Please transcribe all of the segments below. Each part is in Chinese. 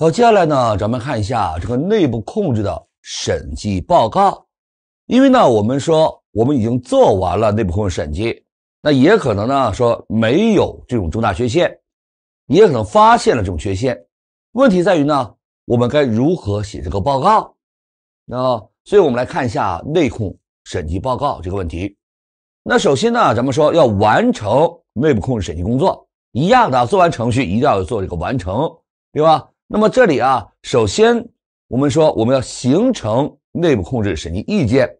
好，接下来呢，咱们看一下这个内部控制的审计报告，因为呢，我们说我们已经做完了内部控制审计，那也可能呢说没有这种重大缺陷，也可能发现了这种缺陷。问题在于呢，我们该如何写这个报告？那所以，我们来看一下内控审计报告这个问题。那首先呢，咱们说要完成内部控制审计工作，一样的，做完程序一定要做这个完成，对吧？那么这里啊，首先我们说我们要形成内部控制审计意见，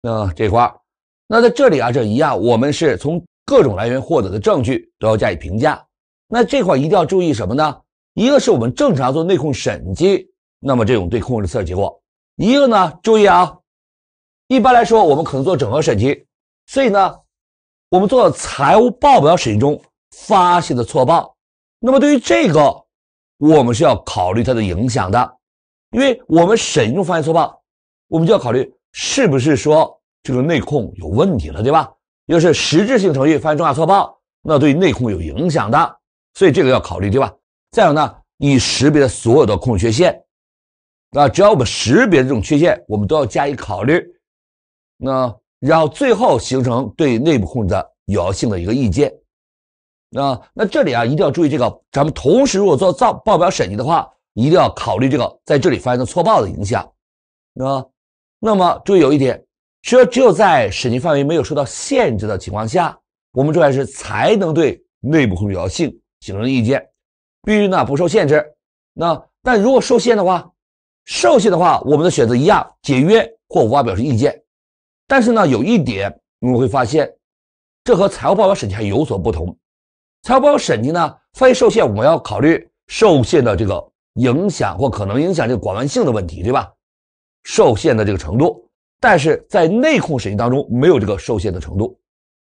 那这块儿，那在这里啊，这一样，我们是从各种来源获得的证据都要加以评价。那这块一定要注意什么呢？一个是我们正常做内控审计，那么这种对控制测试结果；一个呢，注意啊，一般来说我们可能做整合审计，所以呢，我们做财务报表审计中发现的错报，那么对于这个。我们是要考虑它的影响的，因为我们审用发现错报，我们就要考虑是不是说这个内控有问题了，对吧？要是实质性程序发现重大错报，那对内控有影响的，所以这个要考虑，对吧？再有呢，你识别所有的控制缺陷，那只要我们识别这种缺陷，我们都要加以考虑，那然后最后形成对内部控制的有效性的一个意见。啊，那这里啊，一定要注意这个，咱们同时如果做造报表审计的话，一定要考虑这个在这里发生的错报的影响，啊，那么注意有一点，说只有在审计范围没有受到限制的情况下，我们这才是才能对内部控制要性形成意见。必须呢不受限制。那但如果受限的话，受限的话，我们的选择一样，解约或无法表示意见。但是呢，有一点我们会发现，这和财务报表审计还有所不同。财务报表审计呢，发现受限，我们要考虑受限的这个影响或可能影响这个广泛性的问题，对吧？受限的这个程度，但是在内控审计当中没有这个受限的程度，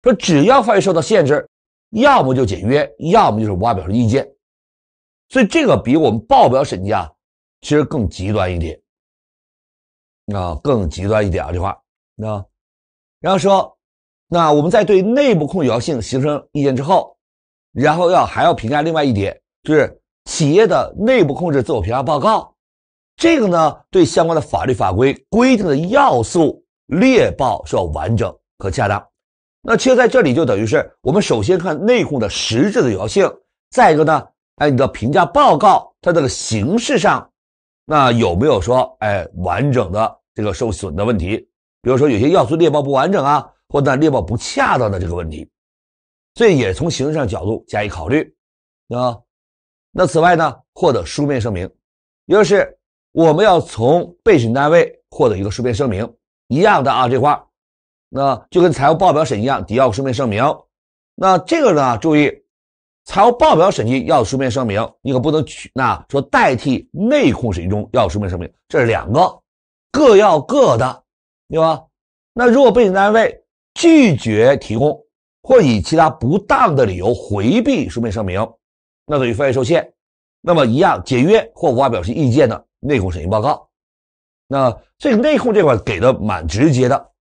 说只要发现受到限制，要么就简约，要么就是无发表意见。所以这个比我们报表审计啊，其实更极端一点，啊更极端一点啊，这块，话，那然后说，那我们在对内部控制有效性形成意见之后。然后要还要评价另外一点，就是企业的内部控制自我评价报告，这个呢对相关的法律法规规定的要素列报是要完整和恰当。那其实在这里就等于是我们首先看内控的实质的有效性，再一个呢，哎你的评价报告它这个形式上那有没有说哎完整的这个受损的问题，比如说有些要素列报不完整啊，或者列报不恰当的这个问题。所以也从形式上角度加以考虑，啊，那此外呢，获得书面声明，也就是我们要从被审单位获得一个书面声明，一样的啊这块儿，那就跟财务报表审计一样，得要书面声明。那这个呢，注意，财务报表审计要书面声明，你可不能取那说代替内控审计中要书面声明，这是两个，各要各的，对吧？那如果被审单位拒绝提供，或以其他不当的理由回避书面声明，那等于范围受限。那么一样，解约或无法表示意见的内控审计报告，那这个内控这块给的蛮直接的。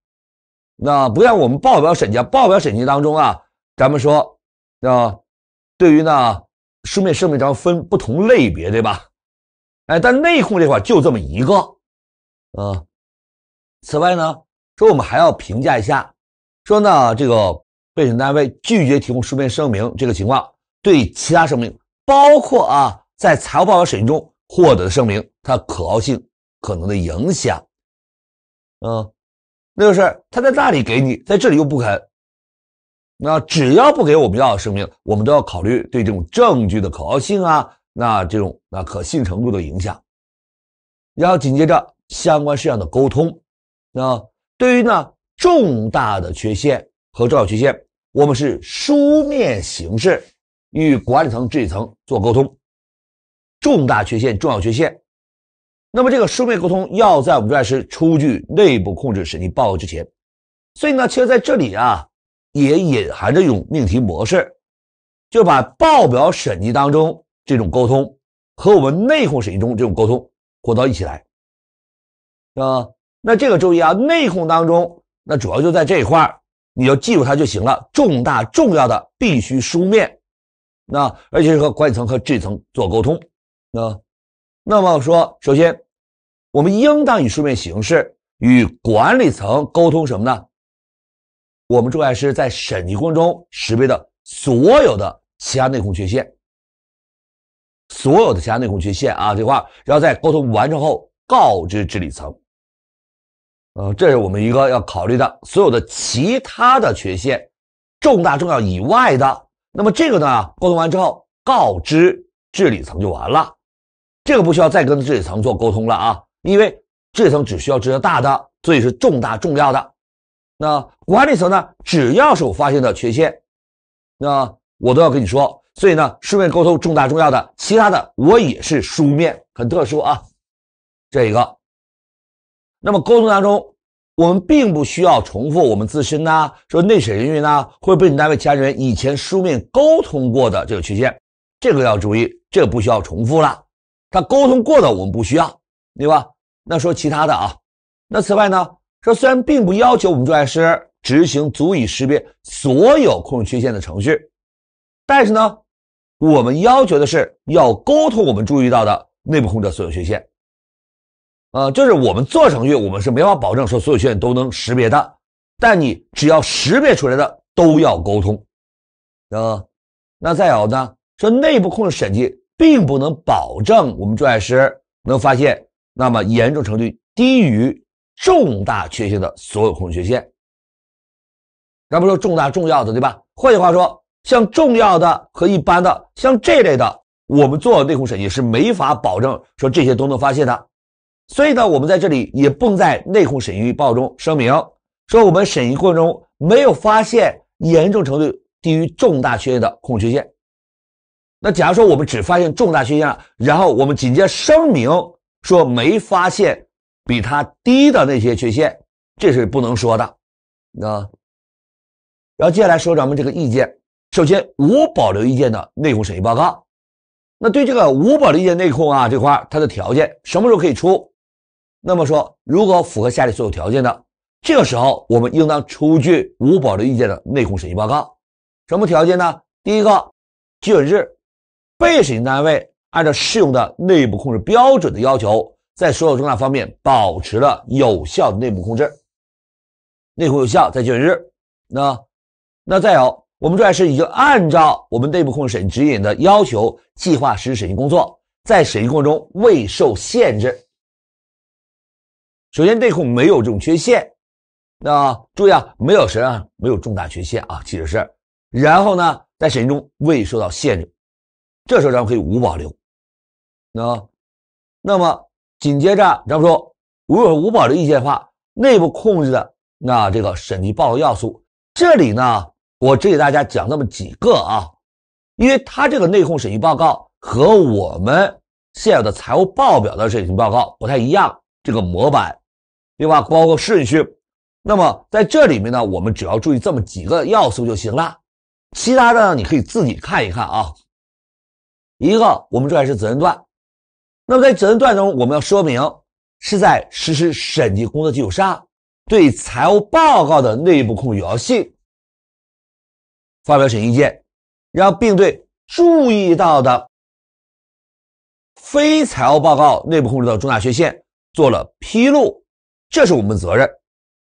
那不像我们报表审计，报表审计当中啊，咱们说，那对于呢书面声明，章分不同类别，对吧？哎，但内控这块就这么一个，嗯。此外呢，说我们还要评价一下，说呢这个。被审单位拒绝提供书面声明，这个情况对其他声明，包括啊在财务报表审议中获得的声明，它可靠性可能的影响，嗯，那就是他在那里给你，在这里又不肯，那只要不给我们要的声明，我们都要考虑对这种证据的可靠性啊，那这种那可信程度的影响，然后紧接着相关事项的沟通，那对于呢重大的缺陷。和重要缺陷，我们是书面形式与管理层、治理层做沟通。重大缺陷、重要缺陷，那么这个书面沟通要在我们这儿师出具内部控制审计报告之前。所以呢，其实在这里啊，也隐含着一种命题模式，就把报表审计当中这种沟通和我们内控审计中这种沟通混到一起来，啊，那这个注意啊，内控当中那主要就在这一块儿。你就记住它就行了。重大重要的必须书面，那而且是和管理层和治理层做沟通啊。那么说，首先，我们应当以书面形式与管理层沟通什么呢？我们注册是在审计过程中识别的所有的其他内控缺陷，所有的其他内控缺陷啊，这块要在沟通完成后告知治理层。呃，这是我们一个要考虑的所有的其他的缺陷，重大重要以外的。那么这个呢，沟通完之后告知治理层就完了，这个不需要再跟治理层做沟通了啊，因为治理层只需要知道大的，所以是重大重要的。那管理层呢，只要是发现的缺陷，那我都要跟你说，所以呢，书面沟通重大重要的，其他的我也是书面，很特殊啊，这一个。那么沟通当中，我们并不需要重复我们自身呢，说内审人员呢，或者被你单位其他人员以前书面沟通过的这个缺陷，这个要注意，这不需要重复了。他沟通过的我们不需要，对吧？那说其他的啊，那此外呢，说虽然并不要求我们专业师执行足以识别所有控制缺陷的程序，但是呢，我们要求的是要沟通我们注意到的内部控制所有缺陷。呃，就是我们做程序，我们是没法保证说所有缺陷都能识别的，但你只要识别出来的都要沟通，啊，那再有呢，说内部控制审计并不能保证我们注业师能发现那么严重程度低于重大缺陷的所有控制缺陷，咱们说重大重要的对吧？换句话说，像重要的和一般的，像这类的，我们做内控审计是没法保证说这些都能发现的。所以呢，我们在这里也不能在内控审计报告中声明，说我们审计过程中没有发现严重程度低于重大缺陷的控制缺陷。那假如说我们只发现重大缺陷了，然后我们紧接着声明说没发现比它低的那些缺陷，这是不能说的。那，然后接下来说咱们这个意见，首先无保留意见的内控审计报告。那对这个无保留意见内控啊这块，它的条件什么时候可以出？那么说，如果符合下列所有条件的，这个时候我们应当出具无保留意见的内控审计报告。什么条件呢？第一个，基准日，被审计单位按照适用的内部控制标准的要求，在所有重大方面保持了有效的内部控制，内控有效在基准日。那，那再有，我们专业是已经按照我们内部控制审计指引的要求，计划实施审计工作，在审计过程中未受限制。首先，内控没有这种缺陷，那注意啊，没有谁啊，没有重大缺陷啊，其实是。然后呢，在审计中未受到限制，这时候咱们可以无保留。那，那么紧接着，咱们说，如果无保留意见的话，内部控制的那这个审计报告要素，这里呢，我只给大家讲那么几个啊，因为他这个内控审计报告和我们现有的财务报表的审计报告不太一样，这个模板。对吧？包括顺序，那么在这里面呢，我们只要注意这么几个要素就行了。其他的你可以自己看一看啊。一个，我们这还是责任段。那么在责任段中，我们要说明是在实施审计工作基础上，对财务报告的内部控制有效性发表审议意见，然后并对注意到的非财务报告内部控制的重大缺陷做了披露。这是我们责任，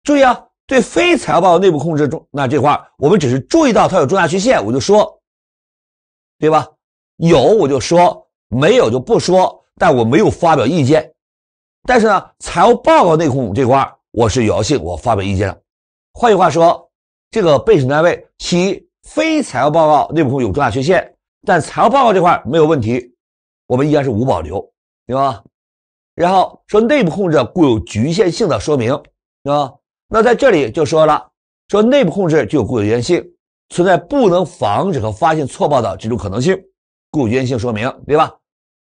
注意啊，对非财务报告内部控制中，那这块儿我们只是注意到它有重大缺陷，我就说，对吧？有我就说，没有就不说，但我没有发表意见。但是呢，财务报告内控这块儿我是有性，我发表意见了。换句话说，这个被审单位其非财务报告内部控有重大缺陷，但财务报告这块儿没有问题，我们依然是无保留，对吧？然后说内部控制固有局限性的说明，啊，那在这里就说了，说内部控制具有固有局限性，存在不能防止和发现错报的这种可能性，固有局限性说明，对吧？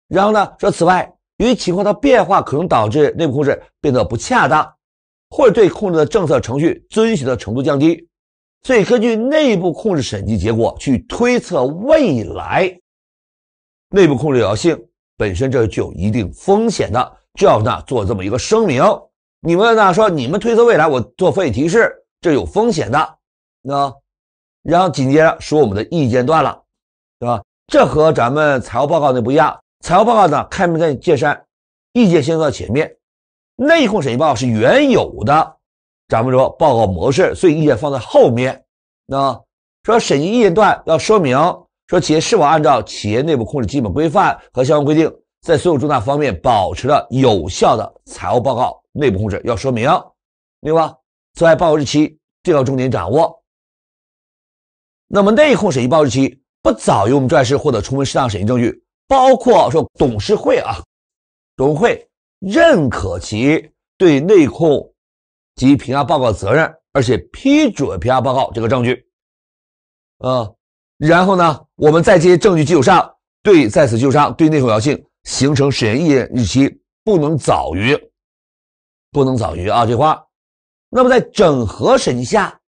然后呢，说此外，由于情况的变化可能导致内部控制变得不恰当，或者对控制的政策程序遵循的程度降低，所以根据内部控制审计结果去推测未来内部控制有效性，本身这具有一定风险的。就要呢做这么一个声明，你们呢说你们推测未来，我做风险提示，这有风险的，那，然后紧接着说我们的意见段了，对吧？这和咱们财务报告那不一样，财务报告呢开门见见山，意见先放到前面，内控审计报告是原有的，咱们说报告模式，所以意见放在后面，那说审计意见段要说明说企业是否按照企业内部控制基本规范和相关规定。在所有重大方面保持了有效的财务报告内部控制，要说明，另外，吧？外，报告日期这要重点掌握。那么，内控审计报告日期不早于我们注册获得充分适当审计证据，包括说董事会啊，董事会认可其对内控及评价报告责任，而且批准评价报告这个证据。嗯，然后呢，我们在这些证据基础上，对在此基础上对内控要性。形成审议日期不能早于，不能早于啊，这话。那么在整合审计下，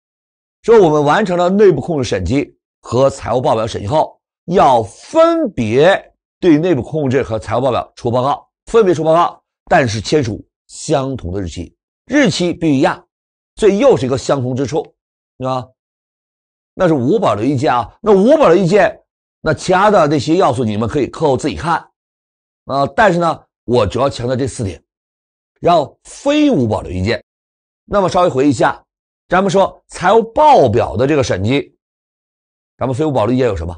说我们完成了内部控制审计和财务报表审计后，要分别对内部控制和财务报表出报告，分别出报告，但是签署相同的日期，日期必须一样，这又是一个相同之处，是吧？那是五保的意见啊，那五保的意见，那其他的那些要素你们可以课后自己看。啊，但是呢，我主要强调这四点，后非无保留意见。那么稍微回忆一下，咱们说财务报表的这个审计，咱们非无保留意见有什么？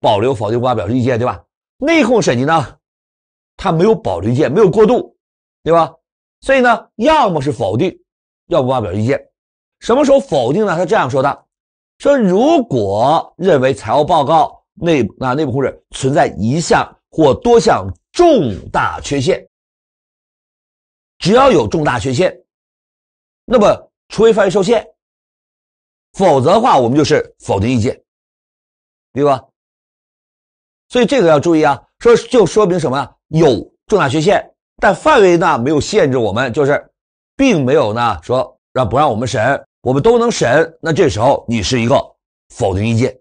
保留、否定、无发表意见，对吧？内控审计呢，它没有保留意见，没有过渡，对吧？所以呢，要么是否定，要不发表意见。什么时候否定呢？他这样说的：说如果认为财务报告内那内部控制存在一项或多项。重大缺陷，只要有重大缺陷，那么除非范围受限，否则的话我们就是否定意见，对吧？所以这个要注意啊，说就说明什么呀？有重大缺陷，但范围呢没有限制我们，就是并没有呢说让不让我们审，我们都能审。那这时候你是一个否定意见，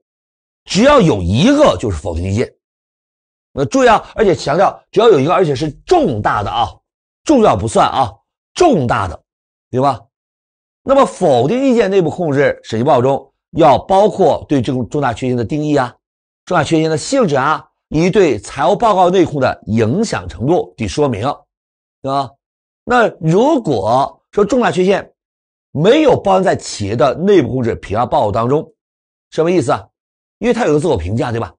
只要有一个就是否定意见。那注意啊，而且强调，只要有一个，而且是重大的啊，重要不算啊，重大的，明白？那么，否定意见内部控制审计报告中要包括对这种重大缺陷的定义啊，重大缺陷的性质啊，以及对财务报告内控的影响程度的说明，对吧？那如果说重大缺陷没有包含在企业的内部控制评价报告当中，什么意思啊？因为它有个自我评价，对吧？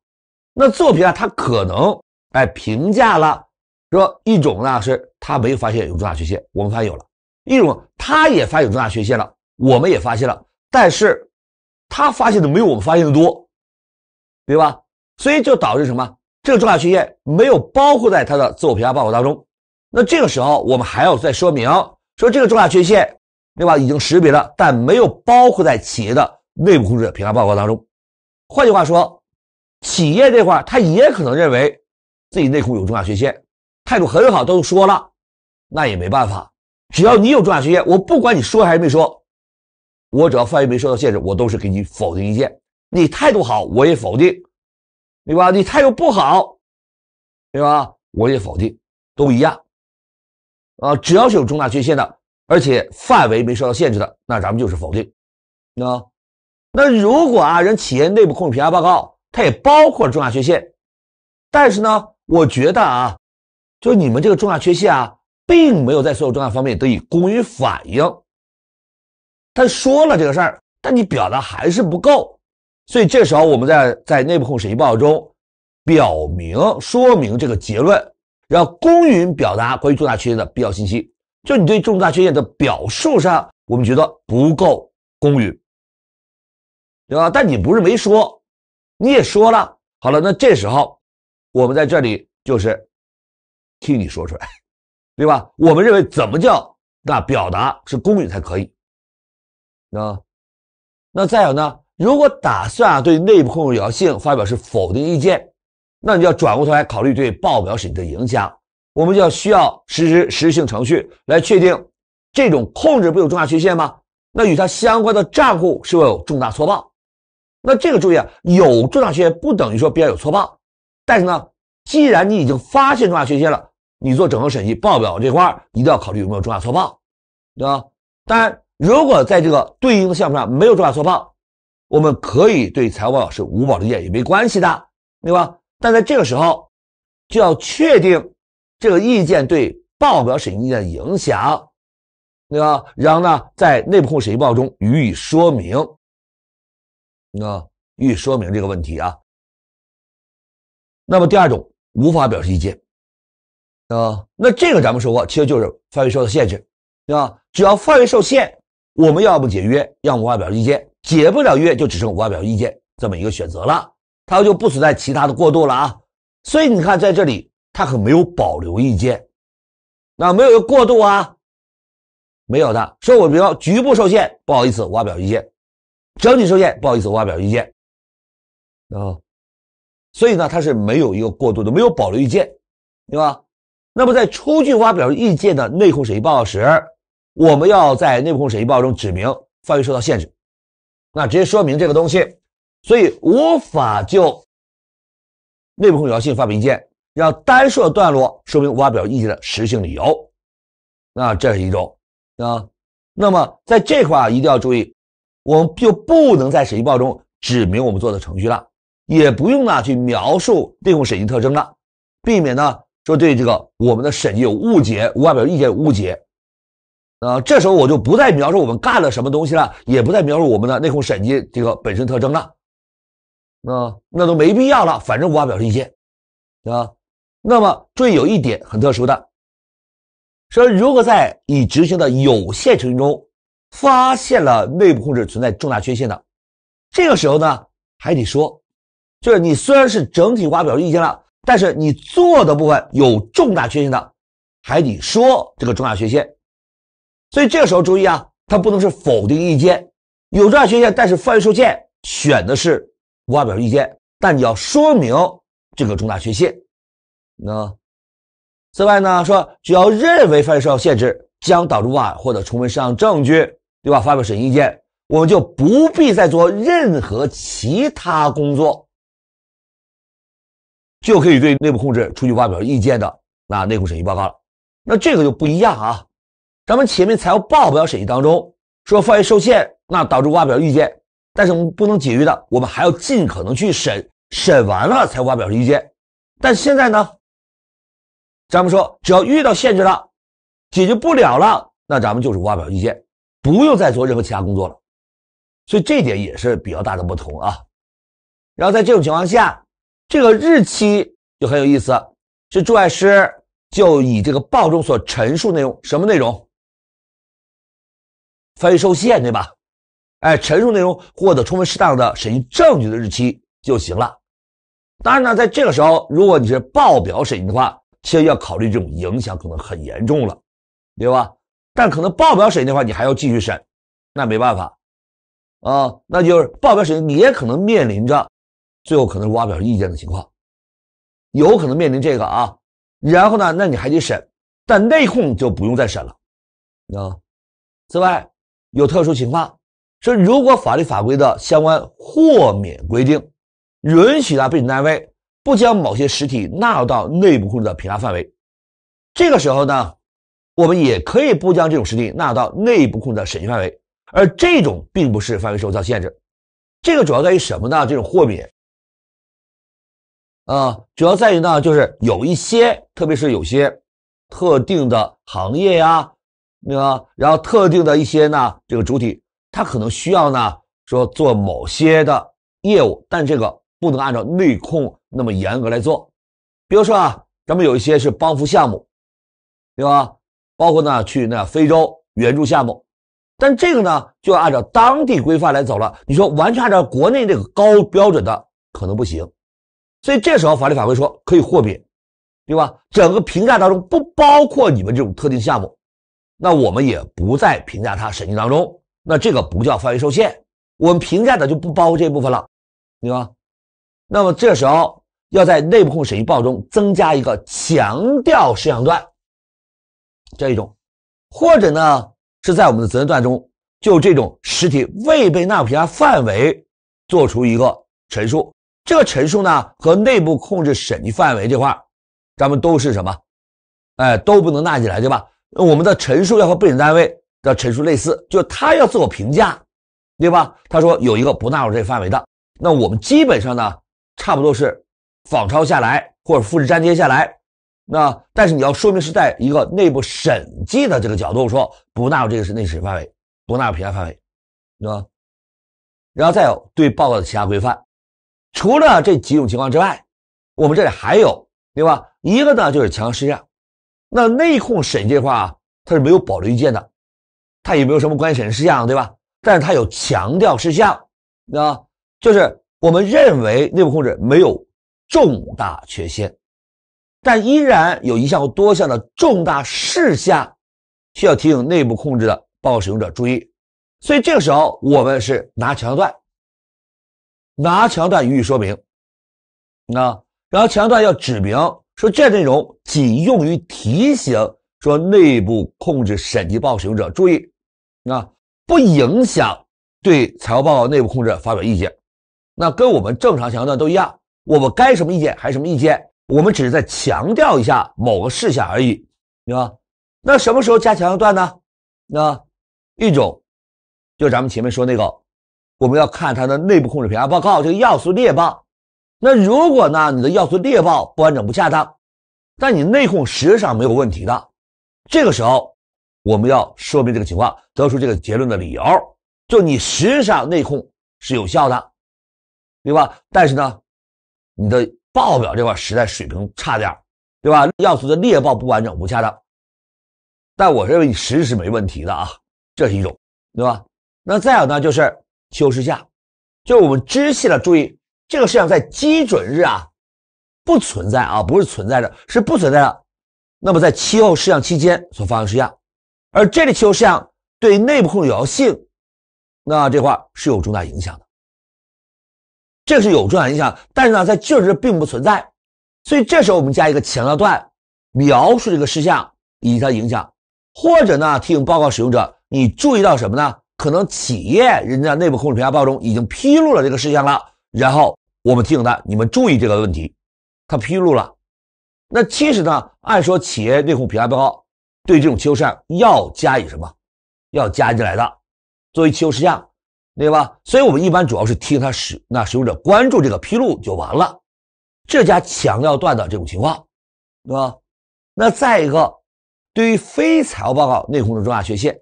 那作品啊，他可能哎评价了，说一种呢是他没发现有重大缺陷，我们发现有了；一种他也发现有重大缺陷了，我们也发现了，但是他发现的没有我们发现的多，对吧？所以就导致什么？这个重大缺陷没有包括在他的自我评价报告当中。那这个时候我们还要再说明，说这个重大缺陷，对吧？已经识别了，但没有包括在企业的内部控制评价报告当中。换句话说。企业这块他也可能认为自己内控有重大缺陷，态度很好，都说了，那也没办法。只要你有重大缺陷，我不管你说还是没说，我只要范围没受到限制，我都是给你否定意见。你态度好，我也否定，对吧？你态度不好，对吧？我也否定，都一样。啊，只要是有重大缺陷的，而且范围没受到限制的，那咱们就是否定。那，那如果啊，人企业内部控制评价报告。它也包括重大缺陷，但是呢，我觉得啊，就你们这个重大缺陷啊，并没有在所有重大方面得以公允反映。他说了这个事儿，但你表达还是不够，所以这时候我们在在内部控制审计报告中，表明说明这个结论，要公允表达关于重大缺陷的必要信息。就你对重大缺陷的表述上，我们觉得不够公允，对吧？但你不是没说。你也说了，好了，那这时候，我们在这里就是替你说出来，对吧？我们认为怎么叫那表达是公允才可以，啊，那再有呢，如果打算对内部控制有效性发表是否定意见，那你要转过头来考虑对报表审计的影响，我们就要需要实施实质性程序来确定这种控制不有重大缺陷吗？那与它相关的账户是否有重大错报？那这个注意啊，有重大缺陷不等于说必然有错报，但是呢，既然你已经发现重大缺陷了，你做整合审计报表这块儿一定要考虑有没有重大错报，对吧？当然，如果在这个对应的项目上没有重大错报，我们可以对财务报表是无保留意见也没关系的，对吧？但在这个时候就要确定这个意见对报表审计的影响，对吧？然后呢，在内部控制审计报告中予以说明。啊，欲说明这个问题啊。那么第二种无法表示意见啊。那这个咱们说过，其实就是范围受到限制，对吧？只要范围受限，我们要不解约，要么无法表示意见。解不了约，就只剩无法表示意见这么一个选择了。它就不存在其他的过渡了啊。所以你看，在这里它可没有保留意见，那没有一个过渡啊，没有的。说我比较局部受限，不好意思，无发表意见。只要你受限，不好意思，我发表意见啊。所以呢，它是没有一个过渡的，没有保留意见，对吧？那么在出具发表意见的内控审计报告时，我们要在内部控制审计报告中指明范围受到限制。那直接说明这个东西，所以无法就内部控制有效性发表意见，要单的段落说明发表意见的实性理由。那这是一种啊。那么在这块一定要注意。我们就不能在审计报告中指明我们做的程序了，也不用呢去描述内控审计特征了，避免呢说对这个我们的审计有误解，无法表示意见有误解。啊，这时候我就不再描述我们干了什么东西了，也不再描述我们的内控审计这个本身特征了，啊，那都没必要了，反正无法表示意见，啊。那么注意有一点很特殊的，说如果在已执行的有限程序中。发现了内部控制存在重大缺陷的，这个时候呢，还得说，就是你虽然是整体挖表意见了，但是你做的部分有重大缺陷的，还得说这个重大缺陷。所以这个时候注意啊，它不能是否定意见，有重大缺陷，但是范围受限，选的是无表意见，但你要说明这个重大缺陷。那此外呢，说只要认为范围受到限制，将导致无法得充分上证据。对吧？发表审议意见，我们就不必再做任何其他工作，就可以对内部控制出具发表意见的那内控审议报告了。那这个就不一样啊！咱们前面财务报表审计当中说范围受限，那导致发表意见，但是我们不能解约的，我们还要尽可能去审，审完了才发表意见。但现在呢，咱们说只要遇到限制了，解决不了了，那咱们就是发表意见。不用再做任何其他工作了，所以这点也是比较大的不同啊。然后在这种情况下，这个日期就很有意思，是注外师就以这个报中所陈述内容什么内容，分受限对吧？哎，陈述内容获得充分适当的审计证据的日期就行了。当然呢，在这个时候，如果你是报表审计的话，其实要考虑这种影响可能很严重了，对吧？但可能报表审的话，你还要继续审，那没办法，啊，那就是报表审，你也可能面临着最后可能发表意见的情况，有可能面临这个啊。然后呢，那你还得审，但内控就不用再审了，啊。此外，有特殊情况，说如果法律法规的相关豁免规定允许了被审单位不将某些实体纳入到内部控制的评价范围，这个时候呢。我们也可以不将这种实例纳到内部控制的审计范围，而这种并不是范围受到限制。这个主要在于什么呢？这种豁免，啊，主要在于呢，就是有一些，特别是有些特定的行业呀，对吧？然后特定的一些呢，这个主体，它可能需要呢，说做某些的业务，但这个不能按照内控那么严格来做。比如说啊，咱们有一些是帮扶项目，对吧？包括呢，去那非洲援助项目，但这个呢就按照当地规范来走了。你说完全按照国内这个高标准的可能不行，所以这时候法律法规说可以豁免，对吧？整个评价当中不包括你们这种特定项目，那我们也不在评价它审计当中，那这个不叫范围受限，我们评价的就不包括这部分了，对吧？那么这时候要在内部控制审计报告中增加一个强调事项段。这一种，或者呢是在我们的责任段中，就这种实体未被纳入范围做出一个陈述。这个陈述呢和内部控制审计范围这块，咱们都是什么？哎，都不能纳进来，对吧？我们的陈述要和被审单位的陈述类似，就他要自我评价，对吧？他说有一个不纳入这范围的，那我们基本上呢，差不多是仿抄下来或者复制粘贴下来。那但是你要说明是在一个内部审计的这个角度说不纳入这个是内审范围，不纳入评价范围，对吧？然后再有对报告的其他规范，除了这几种情况之外，我们这里还有对吧？一个呢就是强调事项，那内控审这块啊，它是没有保留意见的，它也没有什么关键审计事项，对吧？但是它有强调事项，啊，就是我们认为内部控制没有重大缺陷。但依然有一项或多项的重大事项需要提醒内部控制的报告使用者注意，所以这个时候我们是拿强调段，拿强调段予以说明，啊，然后强调段要指明说这内容仅用于提醒说内部控制审计报告使用者注意，啊，不影响对财务报告内部控制发表意见，那跟我们正常强调段都一样，我们该什么意见还是什么意见。我们只是在强调一下某个事项而已，对吧？那什么时候加强一段呢？那一种，就咱们前面说那个，我们要看它的内部控制评价报告这个要素列报。那如果呢你的要素列报不完整不恰当，但你内控实质上没有问题的，这个时候我们要说明这个情况，得出这个结论的理由，就你实质上内控是有效的，对吧？但是呢，你的。报表这块实在水平差点，对吧？要素的列报不完整不恰当，但我认为你实是没问题的啊，这是一种，对吧？那再有呢，就是修事项，就我们知悉了，注意这个事项在基准日啊不存在啊，不是存在的，是不存在的。那么在期后事项期间所发生事项，而这类期后事项对内部控制有效性，那这块是有重大影响的。这是有重要影响，但是呢，在确实并不存在，所以这时候我们加一个强调段，描述这个事项以及它影响，或者呢，提醒报告使用者，你注意到什么呢？可能企业人家内部控制评价报告中已经披露了这个事项了，然后我们提醒他，你们注意这个问题，他披露了，那其实呢，按说企业内部评价报告对这种事项要加以什么？要加进来的，作为气候事项。对吧？所以我们一般主要是听他使那使用者关注这个披露就完了，这家强调段的这种情况，对吧？那再一个，对于非财务报告内控制重大缺陷，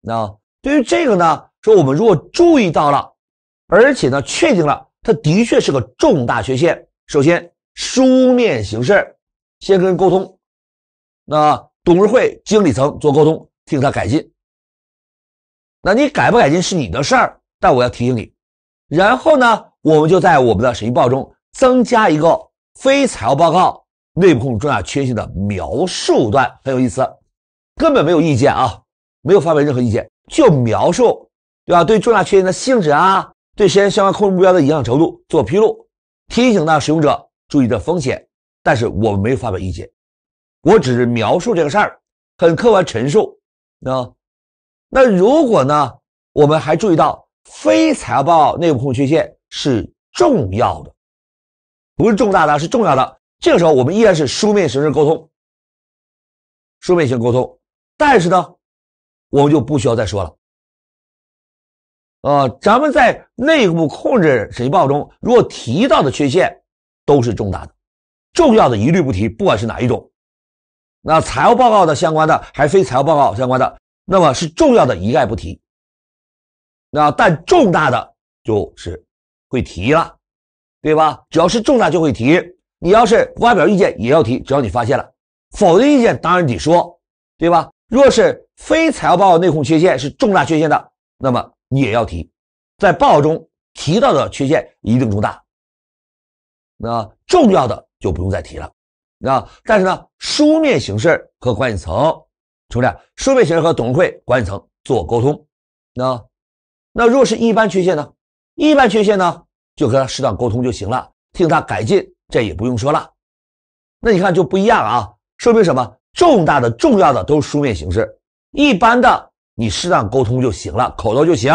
那对于这个呢，说我们如果注意到了，而且呢确定了它的确是个重大缺陷，首先书面形式先跟人沟通，那董事会、经理层做沟通，听他改进。那你改不改进是你的事儿，但我要提醒你。然后呢，我们就在我们的审计报告中增加一个非财务报告内部控制重大缺陷的描述段，很有意思，根本没有意见啊，没有发表任何意见，就描述，对吧？对重大缺陷的性质啊，对实现相关控制目标的影响程度做披露，提醒呢使用者注意这风险，但是我们没有发表意见，我只是描述这个事儿，很客观陈述，啊。那如果呢？我们还注意到，非财务报告内部控制缺陷是重要的，不是重大的，是重要的。这个时候，我们依然是书面形式沟通，书面性沟通。但是呢，我们就不需要再说了。呃，咱们在内部控制审计报告中，如果提到的缺陷都是重大的，重要的一律不提，不管是哪一种。那财务报告的相关的，还非财务报告相关的。那么是重要的，一概不提。那但重大的就是会提了，对吧？只要是重大就会提。你要是发表意见也要提，只要你发现了，否定意见当然得说，对吧？若是非财务报告内控缺陷是重大缺陷的，那么你也要提。在报告中提到的缺陷一定重大。那重要的就不用再提了。那但是呢，书面形式和管理层。什么呀？书面形式和董事会管理层做沟通。那那若是一般缺陷呢？一般缺陷呢，就和他适当沟通就行了，听他改进，这也不用说了。那你看就不一样啊，说明什么？重大的、重要的都是书面形式，一般的你适当沟通就行了，口头就行，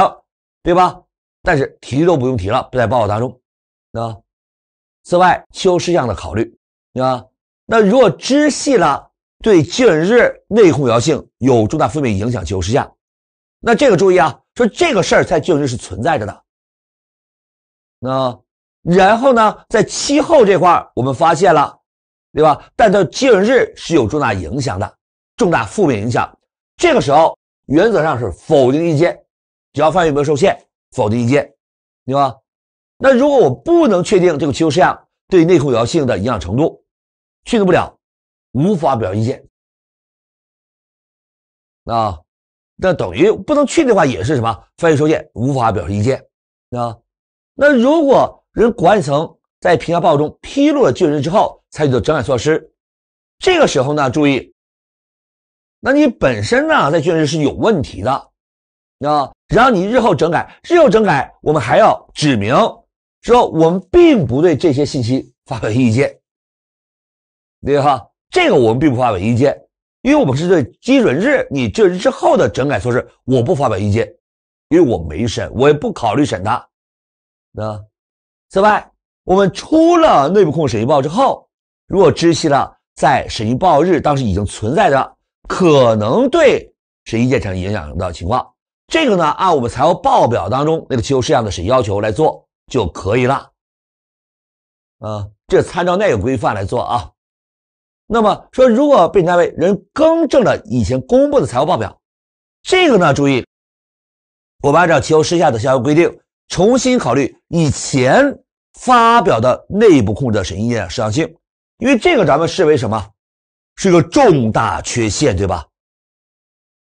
对吧？但是提都不用提了，不在报告当中。那此外，抽事项的考虑。啊，那如果知悉了。对基准日内控有效性有重大负面影响趋势项，那这个注意啊，说这个事儿在基准日是存在着的。那然后呢，在期后这块儿我们发现了，对吧？但到基准日是有重大影响的，重大负面影响。这个时候原则上是否定意见，只要范围没有受限，否定意见，对吧？那如果我不能确定这个候事项对内控有效性的影响程度，确定不了。无法表意见，啊，那等于不能确定的话，也是什么？翻译收件，无法表示意见。啊，那如果人管理层在评价报告中披露了确认之后采取的整改措施，这个时候呢，注意，那你本身呢，在确认是有问题的，啊，然后你日后整改，日后整改，我们还要指明说，我们并不对这些信息发表意见，对哈。这个我们并不发表意见，因为我们是对基准日你这之后的整改措施，我不发表意见，因为我没审，我也不考虑审它。那此外，我们出了内部控制审计报告之后，如果知悉了在审计报日当时已经存在的可能对审计意见产生影响的情况，这个呢按我们财务报表当中那个期露事项的审计要求来做就可以了。啊，这参照那个规范来做啊。那么说，如果被单位人更正了以前公布的财务报表，这个呢，注意，我们按照《企业会计的相关规定，重新考虑以前发表的内部控制的审计意见适当性，因为这个咱们视为什么是一个重大缺陷，对吧？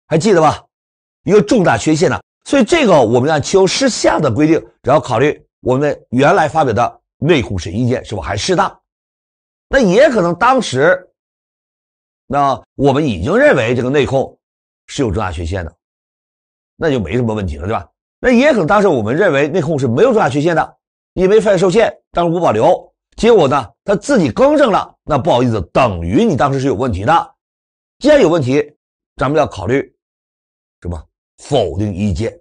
还记得吧？一个重大缺陷呢，所以这个我们按《企业会下的规定，然要考虑我们原来发表的内控审计意见是否还适当，那也可能当时。那我们已经认为这个内控是有重大缺陷的，那就没什么问题了，对吧？那也可能当时我们认为内控是没有重大缺陷的，因为犯受限，但是无保留。结果呢，他自己更正了，那不好意思，等于你当时是有问题的。既然有问题，咱们要考虑什么？否定意见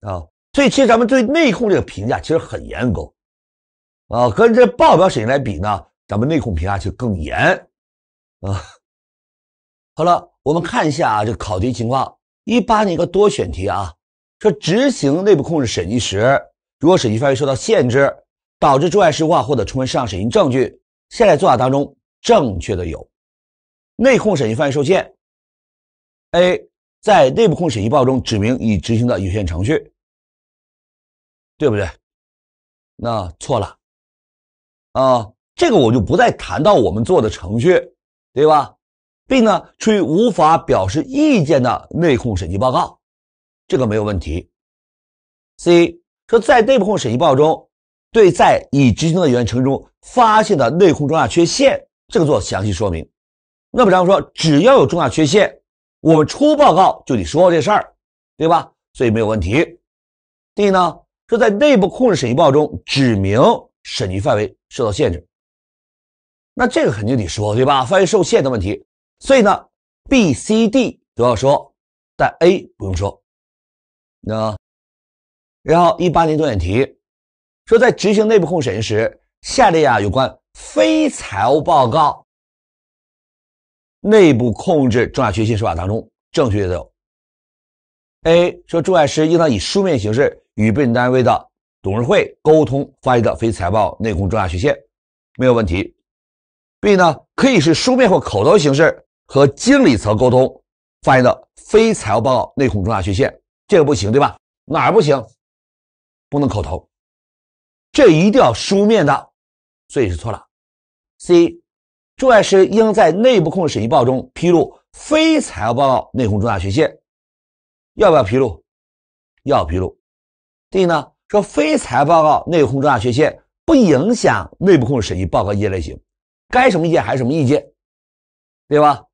啊。所以其实咱们对内控这个评价其实很严格啊，跟这报表审来比呢，咱们内控评价就更严。啊，好了，我们看一下啊，这考题情况。一八年一个多选题啊，说执行内部控制审计时，如果审计范围受到限制，导致重大失化或者充分上审计证据，下列做法当中正确的有：内控审计范围受限，A 在内部控制审计报告中指明已执行的有限程序，对不对？那错了啊，这个我就不再谈到我们做的程序。对吧？B 呢，出于无法表示意见的内控审计报告，这个没有问题。C 说在内部控制审计报告中，对在已执行的原程中发现的内控重大缺陷，这个做详细说明。那么然后说，只要有重大缺陷，我们出报告就得说这事儿，对吧？所以没有问题。D 呢，说在内部控制审计报告中指明审计范围受到限制。那这个肯定得说，对吧？范围受限的问题，所以呢，B、C、D 都要说，但 A 不用说。那然后一八年多选题说，在执行内部控制审时，下列啊有关非财务报告内部控制重大缺陷说法当中正确的，A 说，重要师应当以书面形式与被审单位的董事会沟通发一的非财报内控重大缺陷，没有问题。B 呢，可以是书面或口头形式和经理层沟通发现的非财务报告内控重大缺陷，这个不行对吧？哪儿不行？不能口头，这一定要书面的，所以是错了。C，重要是应在内部控制审计报告中披露非财务报告内控重大缺陷，要不要披露？要披露。D 呢？说非财务报告内控重大缺陷不影响内部控制审计报告一类型。该什么意见还是什么意见，对吧？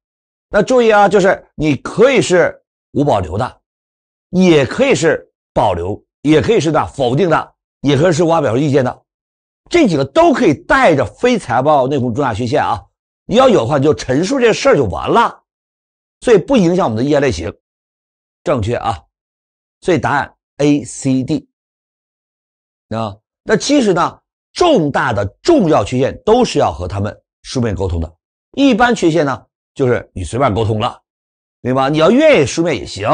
那注意啊，就是你可以是无保留的，也可以是保留，也可以是呢否定的，也可以是无法表意见的，这几个都可以带着非财报内部重大缺陷啊。你要有的话，就陈述这事儿就完了，所以不影响我们的意见类型，正确啊。所以答案 A、C、D。那那其实呢，重大的重要缺陷都是要和他们。书面沟通的一般缺陷呢，就是你随便沟通了，对吧？你要愿意书面也行，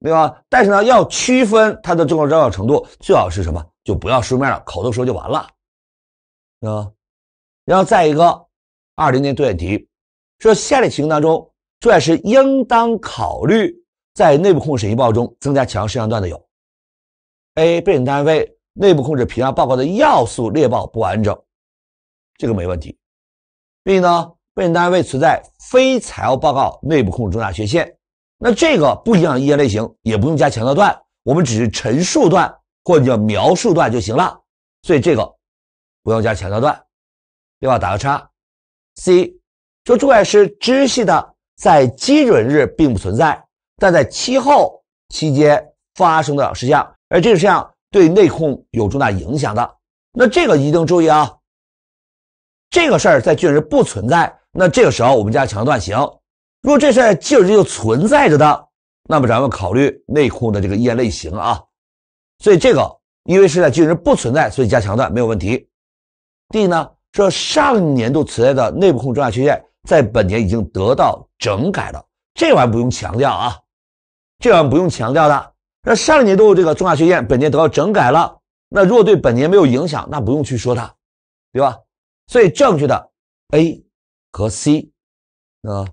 对吧？但是呢，要区分它的重要重要程度，最好是什么？就不要书面了，口头说就完了，啊。然后再一个，二零年多选题说，下列情形当中，注册师应当考虑在内部控制审报告中增加强调事项段的有：A. 被审单位内部控制评价报告的要素列报不完整，这个没问题。所以呢，被审单位存在非财务报告内部控制重大缺陷，那这个不影响意见类型，也不用加强调段，我们只是陈述段或者叫描述段就行了。所以这个不用加强调段，对吧？打个叉。C 说，注外师知悉的在基准日并不存在，但在期后期间发生的事项，而这个事项对内控有重大影响的，那这个一定注意啊。这个事儿在巨人不存在，那这个时候我们加强段行。如果这事儿巨人就存在着的，那么咱们考虑内控的这个缺类型啊。所以这个因为是在巨人不存在，所以加强段没有问题。D 呢，说上年度存在的内部控制重大缺陷在本年已经得到整改了，这玩意儿不用强调啊，这玩意儿不用强调的。那上年度这个重大缺陷本年得到整改了，那如果对本年没有影响，那不用去说它，对吧？所以正确的 A 和 C，啊，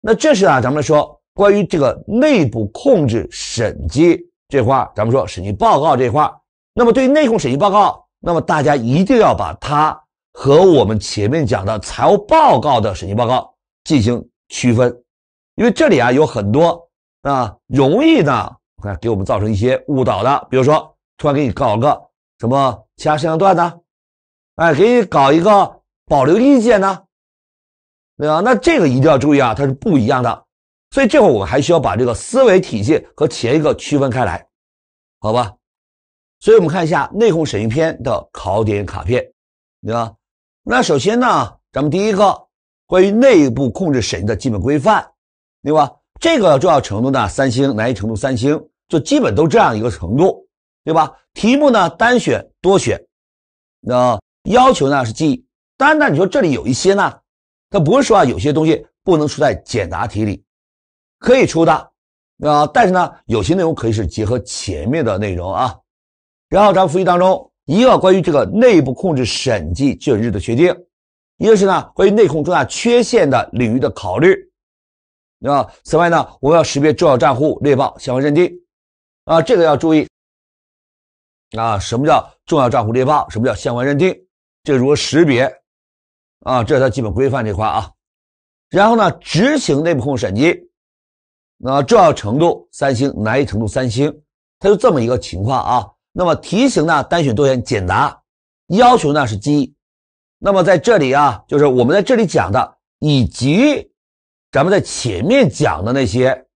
那这是啊，咱们说关于这个内部控制审计这块儿，咱们说审计报告这块儿。那么对于内控审计报告，那么大家一定要把它和我们前面讲的财务报告的审计报告进行区分，因为这里啊有很多啊容易呢，看给我们造成一些误导的，比如说突然给你搞个什么其他摄像段呢？哎，给你搞一个保留意见呢，对吧？那这个一定要注意啊，它是不一样的。所以这会儿我们还需要把这个思维体系和前一个区分开来，好吧？所以我们看一下内控审计篇的考点卡片，对吧？那首先呢，咱们第一个关于内部控制审计的基本规范，对吧？这个重要程度呢，三星，难易程度三星，就基本都这样一个程度，对吧？题目呢单选多选，那。要求呢是记忆，当然呢你说这里有一些呢，它不是说啊有些东西不能出在简答题里，可以出的，啊，但是呢有些内容可以是结合前面的内容啊。然后咱们复习当中，一个关于这个内部控制审计确认日的确定，一个是呢关于内控重大缺陷的领域的考虑，啊，此外呢我们要识别重要账户列报相关认定啊，这个要注意啊，什么叫重要账户列报，什么叫相关认定？这如何识别啊？这是它基本规范这块啊。然后呢，执行内部控制审计，那重要程度三星，难易程度三星，它就这么一个情况啊。那么题型呢，单选、多选、简答，要求呢是记忆。那么在这里啊，就是我们在这里讲的，以及咱们在前面讲的那些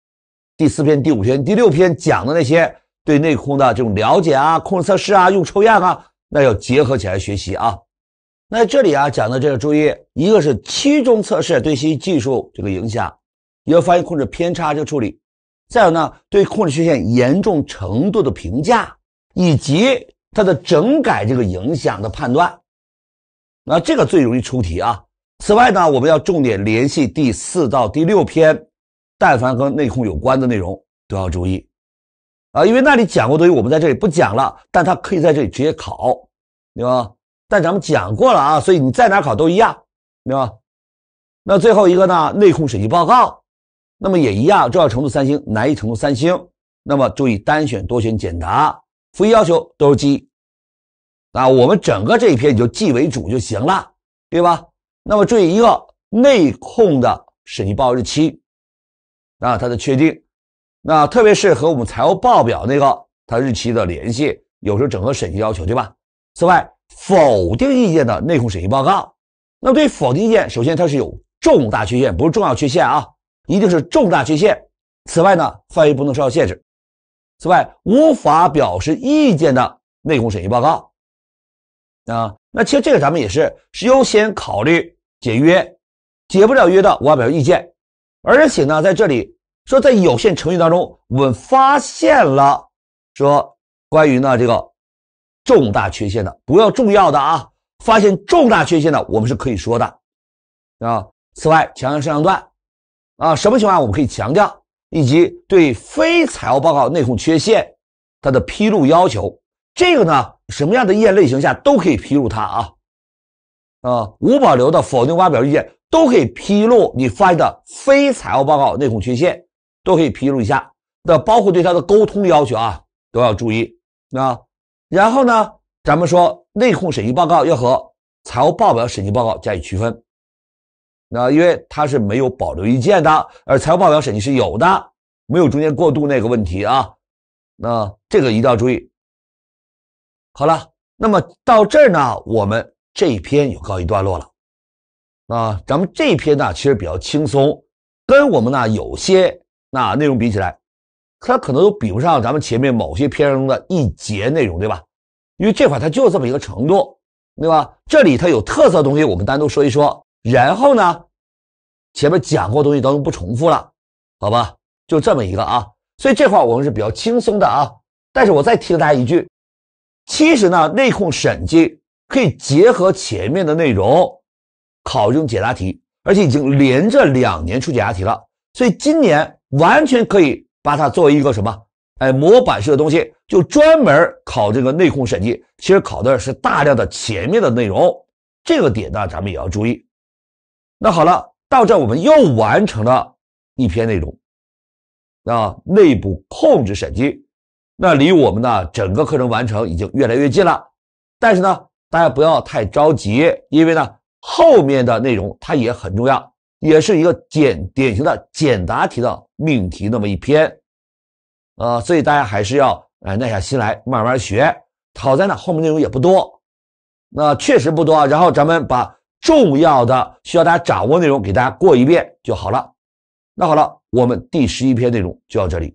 第四篇、第五篇、第六篇讲的那些对内控的这种了解啊、控制测试啊、用抽样啊，那要结合起来学习啊。那这里啊讲的这个注意，一个是期中测试对信息技术这个影响，一个发现控制偏差这个处理，再有呢对控制缺陷严重程度的评价以及它的整改这个影响的判断，那这个最容易出题啊。此外呢，我们要重点联系第四到第六篇，但凡和内控有关的内容都要注意啊，因为那里讲过东西我们在这里不讲了，但它可以在这里直接考，对吧？但咱们讲过了啊，所以你在哪考都一样，明白吗？那最后一个呢？内控审计报告，那么也一样，重要程度三星，难易程度三星。那么注意单选、多选、简答、复习要求都是记。啊，我们整个这一篇你就记为主就行了，对吧？那么注意一个内控的审计报告日期，啊，它的确定，那特别是和我们财务报表那个它日期的联系，有时候整个审计要求，对吧？此外。否定意见的内控审计报告，那对否定意见，首先它是有重大缺陷，不是重要缺陷啊，一定是重大缺陷。此外呢，范围不能受到限制。此外，无法表示意见的内控审计报告，啊，那其实这个咱们也是优先考虑解约，解不了约的无法表示意见。而且呢，在这里说，在有限程序当中，我们发现了说关于呢这个。重大缺陷的，不要重要的啊！发现重大缺陷的，我们是可以说的啊。此外，强调摄像段啊，什么情况我们可以强调，以及对非财务报告内控缺陷它的披露要求，这个呢，什么样的业见类型下都可以披露它啊？啊，无保留的否定发表意见都可以披露，你发现的非财务报告内控缺陷都可以披露一下。那包括对它的沟通要求啊，都要注意啊。然后呢，咱们说内控审计报告要和财务报表审计报告加以区分，那因为它是没有保留意见的，而财务报表审计是有的，没有中间过渡那个问题啊。那这个一定要注意。好了，那么到这儿呢，我们这一篇有告一段落了。啊，咱们这一篇呢，其实比较轻松，跟我们那有些那内容比起来。它可能都比不上咱们前面某些篇章中的一节内容，对吧？因为这块它就这么一个程度，对吧？这里它有特色东西，我们单独说一说。然后呢，前面讲过东西当中不重复了，好吧？就这么一个啊。所以这块我们是比较轻松的啊。但是我再提醒大家一句，其实呢，内控审计可以结合前面的内容考这种解答题，而且已经连着两年出解答题了，所以今年完全可以。把它作为一个什么？哎，模板式的东西，就专门考这个内控审计。其实考的是大量的前面的内容，这个点呢，咱们也要注意。那好了，到这我们又完成了一篇内容，啊，内部控制审计。那离我们的整个课程完成已经越来越近了，但是呢，大家不要太着急，因为呢，后面的内容它也很重要。也是一个简典型的简答题的命题，那么一篇，呃，所以大家还是要哎耐下心来慢慢学。好在呢后面内容也不多，那确实不多。然后咱们把重要的需要大家掌握内容给大家过一遍就好了。那好了，我们第十一篇内容就到这里。